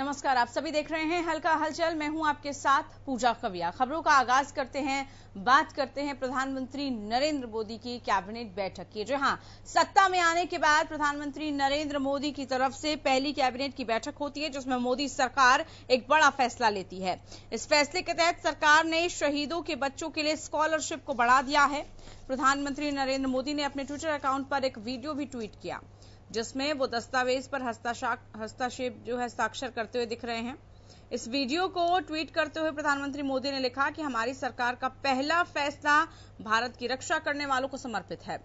नमस्कार आप सभी देख रहे हैं हल्का हलचल मैं हूं आपके साथ पूजा कविया खबरों का आगाज करते हैं बात करते हैं प्रधानमंत्री नरेंद्र मोदी की कैबिनेट बैठक की जहां सत्ता में आने के बाद प्रधानमंत्री नरेंद्र मोदी की तरफ से पहली कैबिनेट की बैठक होती है जिसमें मोदी सरकार एक बड़ा फैसला लेती है इस फैसले के तहत सरकार ने शहीदों के बच्चों के लिए स्कॉलरशिप को बढ़ा दिया है प्रधानमंत्री नरेंद्र मोदी ने अपने ट्विटर अकाउंट पर एक वीडियो भी ट्वीट किया जिसमें वो दस्तावेज पर हस्ताक्षेप जो है हस्ताक्षर करते हुए दिख रहे हैं इस वीडियो को ट्वीट करते हुए प्रधानमंत्री मोदी ने लिखा कि हमारी सरकार का पहला फैसला भारत की रक्षा करने वालों को समर्पित है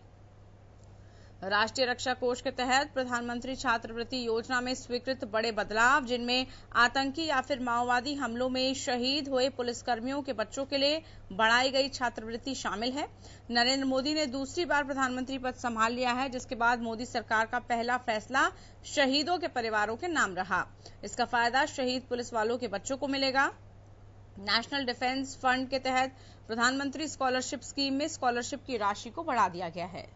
राष्ट्रीय रक्षा कोष के तहत प्रधानमंत्री छात्रवृत्ति योजना में स्वीकृत बड़े बदलाव जिनमें आतंकी या फिर माओवादी हमलों में शहीद हुए पुलिसकर्मियों के बच्चों के लिए बढ़ाई गई छात्रवृत्ति शामिल है नरेंद्र मोदी ने दूसरी बार प्रधानमंत्री पद संभाल लिया है जिसके बाद मोदी सरकार का पहला फैसला शहीदों के परिवारों के नाम रहा इसका फायदा शहीद पुलिस वालों के बच्चों को मिलेगा नेशनल डिफेंस फंड के तहत प्रधानमंत्री स्कॉलरशिप स्कीम में स्कॉलरशिप की राशि को बढ़ा दिया गया है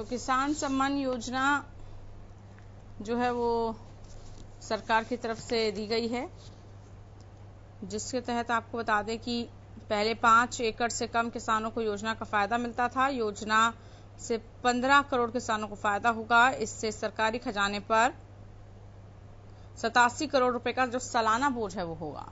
तो किसान सम्मान योजना जो है वो सरकार की तरफ से दी गई है जिसके तहत आपको बता दें कि पहले पांच एकड़ से कम किसानों को योजना का फायदा मिलता था योजना से पंद्रह करोड़ किसानों को फायदा होगा इससे सरकारी खजाने पर सतासी करोड़ रुपए का जो सालाना बोझ है वो होगा